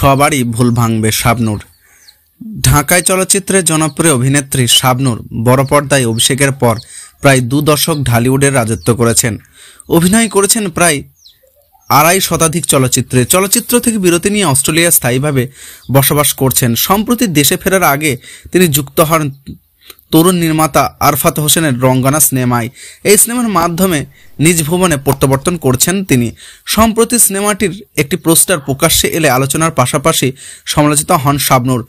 সবারই ভুল ভাঙবে শাবনুর ঢাকায় চলচ্চিত্রের জনপ্রিয় অভিনেত্রী শাবনুর বড় পর্দায় অভিষেকের পর প্রায় দু দশক ঢালিউডের রাজত্ব করেছেন অভিনয় করেছেন প্রায় আড়াই শতাধিক চলচ্চিত্রে চলচ্চিত্র থেকে বিরতি নিয়ে অস্ট্রেলিয়া স্থায়ীভাবে বসবাস করছেন সম্প্রতি দেশে ফেরার আগে তিনি যুক্ত হন তরুণ নির্মাতা আরফাত হোসেনের রঙ্গনা সিনেমায় এই সিনেমার মাধ্যমে নিজ ভুবনে প্রত্যাবর্তন করছেন তিনি সম্প্রতি সিনেমাটির একটি পোস্টার প্রকাশ্যে এলে আলোচনার পাশাপাশি সমালোচিত হন শাবনুর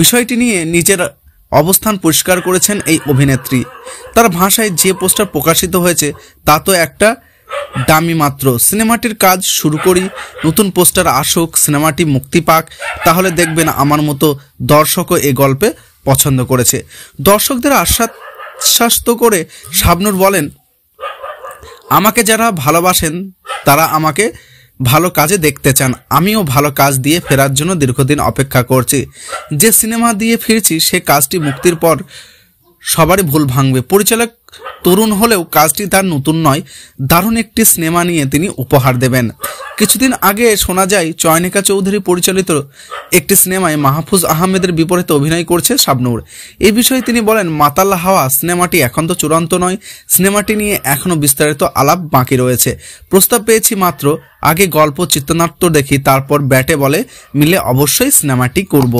বিষয়টি নিয়ে নিজের অবস্থান পরিষ্কার করেছেন এই অভিনেত্রী তার ভাষায় যে পোস্টার প্রকাশিত হয়েছে তা তো একটা দামি মাত্র সিনেমাটির কাজ শুরু করি নতুন পোস্টার আসুক সিনেমাটি মুক্তি পাক তাহলে দেখবেন আমার মতো দর্শকও এ গল্পে পছন্দ করেছে দর্শকদের আশ্বাস করে শাবনুর বলেন আমাকে যারা ভালোবাসেন তারা আমাকে ভালো কাজে দেখতে চান আমিও ভালো কাজ দিয়ে ফেরার জন্য দীর্ঘদিন অপেক্ষা করছি যে সিনেমা দিয়ে ফিরছি সে কাজটি মুক্তির পর সবারই ভুল ভাঙবে পরিচালক তরুণ হলেও কাজটি তার নতুন নয় দারুণ একটি সিনেমা নিয়ে তিনি উপহার দেবেন কিছুদিন আগে শোনা যায় চয়নিকা চৌধুরী পরিচালিত একটি সিনেমায় মাহফুজ আহমেদের বিপরীতে অভিনয় করছে শাবনুর এ বিষয়ে তিনি বলেন মাতাল হাওয়া সিনেমাটি এখন তো চূড়ান্ত নয় সিনেমাটি নিয়ে এখনও বিস্তারিত আলাপ বাকি রয়েছে প্রস্তাব পেয়েছি মাত্র আগে গল্প চিত্রনাট্য দেখি তারপর ব্যাটে বলে মিলে অবশ্যই সিনেমাটি করব